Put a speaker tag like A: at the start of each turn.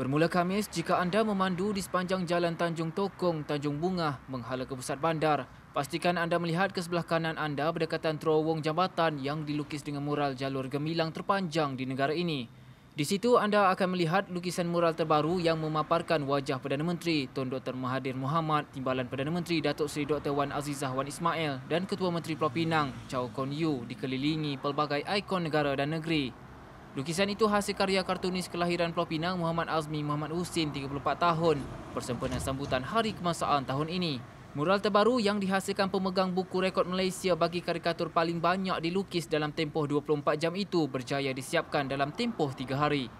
A: Bermula Khamis, jika anda memandu di sepanjang jalan Tanjung Tokong, Tanjung Bunga menghala ke pusat bandar, pastikan anda melihat ke sebelah kanan anda berdekatan terowong jambatan yang dilukis dengan mural jalur gemilang terpanjang di negara ini. Di situ anda akan melihat lukisan mural terbaru yang memaparkan wajah Perdana Menteri Tun Dr. Mahathir Mohamad, Timbalan Perdana Menteri Datuk Seri Dr. Wan Azizah Wan Ismail dan Ketua Menteri Pulau Pinang Chow Kon Yew dikelilingi pelbagai ikon negara dan negeri. Lukisan itu hasil karya kartunis kelahiran Pulau Pinang Muhammad Azmi Muhammad Husin 34 tahun bersempena sambutan Hari Kemasaan tahun ini. Mural terbaru yang dihasilkan pemegang buku rekod Malaysia bagi karikatur paling banyak dilukis dalam tempoh 24 jam itu berjaya disiapkan dalam tempoh 3 hari.